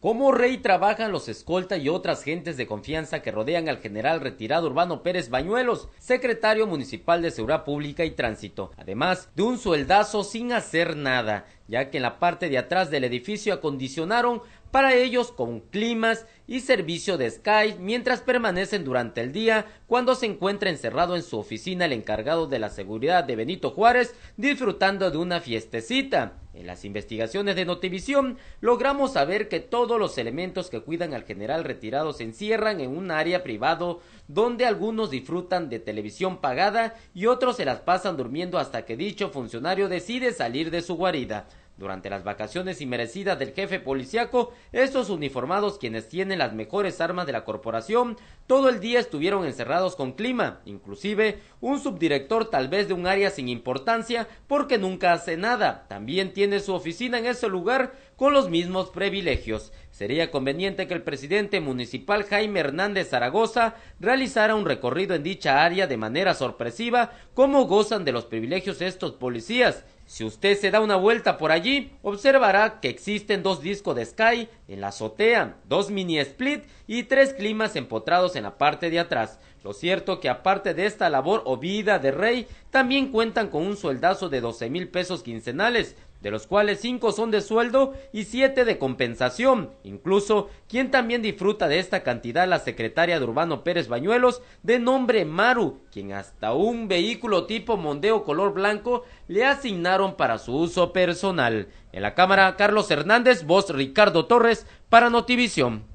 Como rey trabajan los escolta y otras gentes de confianza que rodean al general retirado Urbano Pérez Bañuelos, secretario municipal de Seguridad Pública y Tránsito, además de un sueldazo sin hacer nada ya que en la parte de atrás del edificio acondicionaron para ellos con climas y servicio de Sky mientras permanecen durante el día cuando se encuentra encerrado en su oficina el encargado de la seguridad de Benito Juárez disfrutando de una fiestecita. En las investigaciones de Notivisión logramos saber que todos los elementos que cuidan al general retirado se encierran en un área privado donde algunos disfrutan de televisión pagada y otros se las pasan durmiendo hasta que dicho funcionario decide salir de su guarida. Durante las vacaciones y merecidas del jefe policíaco, estos uniformados, quienes tienen las mejores armas de la corporación, todo el día estuvieron encerrados con clima, inclusive un subdirector tal vez de un área sin importancia porque nunca hace nada, también tiene su oficina en ese lugar con los mismos privilegios. Sería conveniente que el presidente municipal Jaime Hernández Zaragoza realizara un recorrido en dicha área de manera sorpresiva, como gozan de los privilegios estos policías si usted se da una vuelta por allí, observará que existen dos discos de Sky en la azotea, dos mini split y tres climas empotrados en la parte de atrás. Lo cierto que aparte de esta labor o vida de rey, también cuentan con un sueldazo de 12 mil pesos quincenales, de los cuales cinco son de sueldo y siete de compensación. Incluso, quien también disfruta de esta cantidad la secretaria de Urbano Pérez Bañuelos, de nombre Maru, quien hasta un vehículo tipo Mondeo color blanco le asignaron para su uso personal. En la cámara, Carlos Hernández, voz Ricardo Torres, para Notivisión.